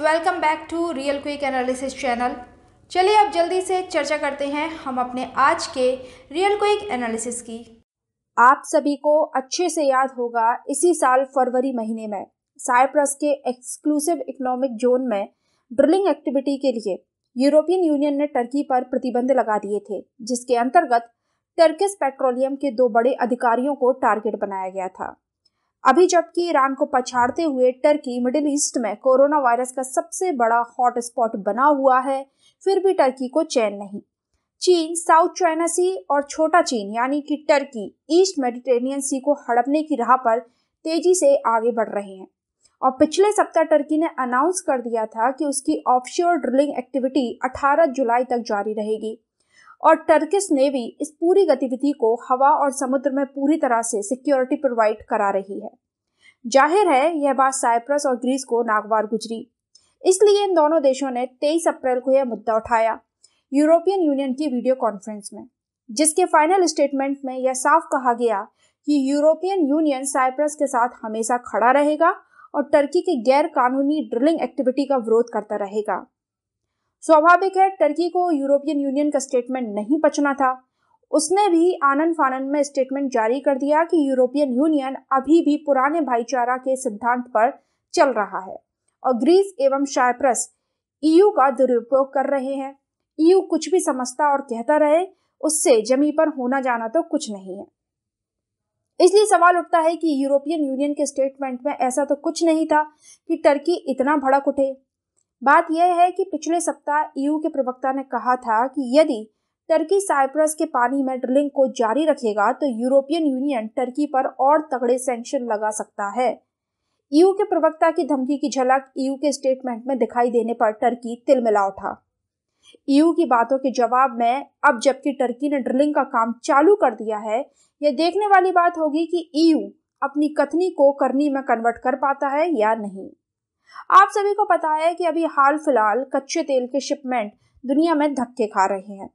welcome back to real quick analysis channel चलिए अब जल्दी से चर्चा करते हैं हम अपने आज के रियल क्विक एनालिसिस की आप सभी को अच्छे से याद होगा इसी साल फरवरी महीने में साइप्रस के एक्सक्लूसिव इकोनॉमिक जोन में ड्रिलिंग एक्टिविटी के लिए यूरोपियन यूनियन ने टर्की पर प्रतिबंध लगा दिए थे जिसके अंतर्गत टर्किस पेट्रोलियम के दो बड़े अधिकारियों को टारगेट बनाया गया था अभी जबकि ईरान को पछाड़ते हुए टर्की मिडिल ईस्ट में कोरोना वायरस का सबसे बड़ा हॉटस्पॉट बना हुआ है फिर भी टर्की को चैन नहीं चीन साउथ चाइना सी और छोटा चीन यानी कि टर्की ईस्ट मेडिटेरेनियन सी को हड़पने की राह पर तेजी से आगे बढ़ रहे हैं और पिछले सप्ताह टर्की ने अनाउंस कर दिया था कि उसकी ऑफशोर ड्रिलिंग एक्टिविटी 18 जुलाई तक जारी रहेगी और टर्किश नेवी इस पूरी गतिविधि को हवा और समुद्र में पूरी तरह से सिक्योरिटी प्रोवाइड करा रही है जाहिर है यह बात साइप्रस और ग्रीस को नागवार गुजरी इसलिए इन दोनों देशों ने 23 अप्रैल को यह मुद्दा उठाया यूरोपियन यूनियन की वीडियो कॉन्फ्रेंस में जिसके फाइनल स्टेटमेंट में यह साफ कहा गया कि यूरोपियन यूनियन साइप्रस के साथ हमेशा खड़ा रहेगा और टर्की की गैर कानूनी ड्रिलिंग एक्टिविटी का विरोध करता रहेगा स्वाभाविक है टर्की को यूरोपियन यूनियन का स्टेटमेंट नहीं पचना था उसने भी आनंद फानंद में स्टेटमेंट जारी कर दिया कि यूरोपियन यूनियन अभी भी पुराने भाईचारा के सिद्धांत पर चल रहा है और ग्रीस एवं साइप्रस ईयू का दुरुपयोग कर रहे हैं ईयू कुछ भी समझता और कहता रहे उससे जमी पर होना जाना तो कुछ नहीं है इसलिए सवाल उठता है कि यूरोपियन यूनियन के स्टेटमेंट में ऐसा तो कुछ नहीं था कि टर्की इतना भड़क उठे बात यह है कि पिछले सप्ताह ईयू के प्रवक्ता ने कहा था कि यदि टर्की साइप्रस के पानी में ड्रिलिंग को जारी रखेगा तो यूरोपियन यूनियन टर्की पर और तगड़े सेंक्शन लगा सकता है ईयू के प्रवक्ता की धमकी की झलक ईयू के स्टेटमेंट में दिखाई देने पर टर्की तिलमिला उठा ईयू की बातों के जवाब में अब जबकि टर्की ने ड्रिलिंग का काम चालू कर दिया है यह देखने वाली बात होगी कि ईयू अपनी कथनी को करनी में कन्वर्ट कर पाता है या नहीं आप सभी को पता है कि अभी हाल फिलहाल कच्चे तेल के शिपमेंट दुनिया में धक्के खा रहे हैं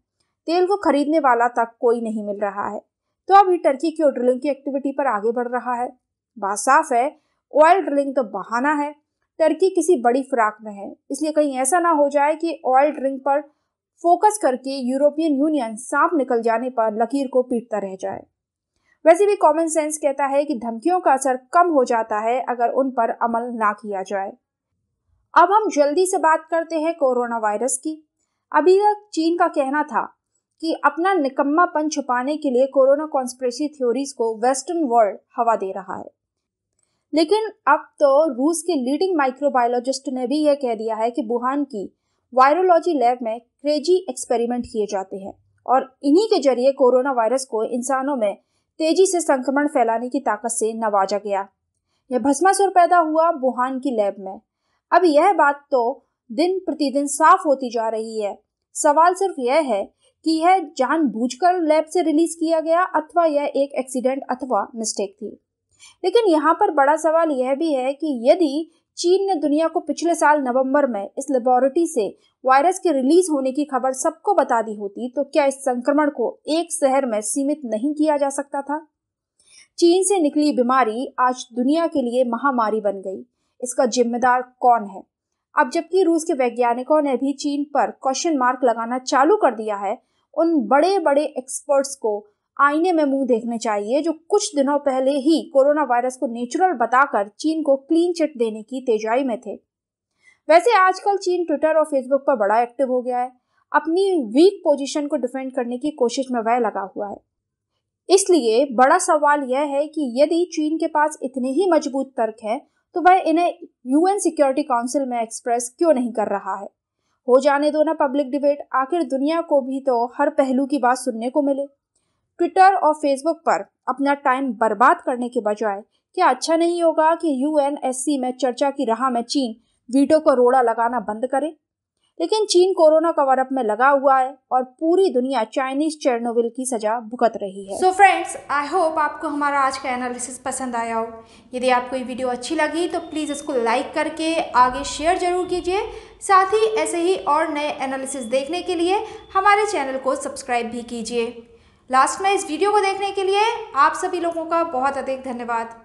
तेल को खरीदने वाला तक कोई नहीं मिल रहा है तो अभी टर्की की ड्रिलिंग की एक्टिविटी पर आगे बढ़ रहा है बात साफ है ऑयल ड्रिलिंग तो बहाना है टर्की किसी बड़ी फिराक में है इसलिए कहीं ऐसा ना हो जाए कि ऑयल ड्रिलिंग पर फोकस करके यूरोपियन यूनियन सांप निकल जाने पर लकीर को पीटता रह जाए वैसे भी कॉमन सेंस कहता है कि धमकियों का असर कम हो जाता है अगर उन पर अमल ना किया जाए अब हम जल्दी से बात करते हैं कोरोना वायरस की अभी तक चीन का कहना था कि अपना निकम्मापन छुपाने के लिए कोरोना कॉन्स्परेसी थ्योरीज को वेस्टर्न वर्ल्ड हवा दे रहा है लेकिन अब तो रूस के लीडिंग माइक्रोबायोलॉजिस्ट ने भी यह कह दिया है कि वुहान की वायरोलॉजी लैब में क्रेजी एक्सपेरिमेंट किए जाते हैं और इन्हीं के जरिए कोरोना वायरस को इंसानों में तेजी से संक्रमण फैलाने की ताकत से नवाजा गया यह भस्मासुर पैदा हुआ वुहान की लैब में अब यह बात तो दिन प्रतिदिन साफ होती जा रही है सवाल सिर्फ यह है कि यह जानबूझकर लैब से रिलीज किया गया अथवा यह एक एक्सीडेंट अथवा मिस्टेक थी लेकिन यहाँ पर बड़ा सवाल यह भी है कि यदि चीन ने दुनिया को पिछले साल नवंबर में इस लेबोरेटरी से वायरस के रिलीज होने की खबर सबको बता दी होती तो क्या इस संक्रमण को एक शहर में सीमित नहीं किया जा सकता था चीन से निकली बीमारी आज दुनिया के लिए महामारी बन गई इसका जिम्मेदार कौन है अब जबकि रूस के वैज्ञानिकों ने भी चीन पर क्वेश्चन मार्क लगाना चालू कर दिया है उन बड़े बड़े एक्सपर्ट्स को आईने में मुंह देखने चाहिए जो कुछ दिनों पहले ही कोरोना वायरस को नेचुरल बताकर चीन को क्लीन चिट देने की तेजाई में थे वैसे आजकल चीन ट्विटर और फेसबुक पर बड़ा एक्टिव हो गया है अपनी वीक पोजीशन को डिफेंड करने की कोशिश में वह लगा हुआ है इसलिए बड़ा सवाल यह है कि यदि चीन के पास इतने ही मजबूत तर्क हैं तो वह इन्हें यूएन सिक्योरिटी काउंसिल में एक्सप्रेस क्यों नहीं कर रहा है हो जाने दो ना पब्लिक डिबेट आखिर दुनिया को भी तो हर पहलू की बात सुनने को मिले ट्विटर और फेसबुक पर अपना टाइम बर्बाद करने के बजाय क्या अच्छा नहीं होगा कि यूएनएससी में चर्चा की राह में चीन वीटो को रोड़ा लगाना बंद करे लेकिन चीन कोरोना अप में लगा हुआ है और पूरी दुनिया चाइनीज चेरनोविल की सजा भुगत रही है सो फ्रेंड्स आई होप आपको हमारा आज का एनालिसिस पसंद आया हो यदि आपको ये वीडियो अच्छी लगी तो प्लीज़ इसको लाइक करके आगे शेयर जरूर कीजिए साथ ही ऐसे ही और नए एनालिसिस देखने के लिए हमारे चैनल को सब्सक्राइब भी कीजिए लास्ट में इस वीडियो को देखने के लिए आप सभी लोगों का बहुत अधिक धन्यवाद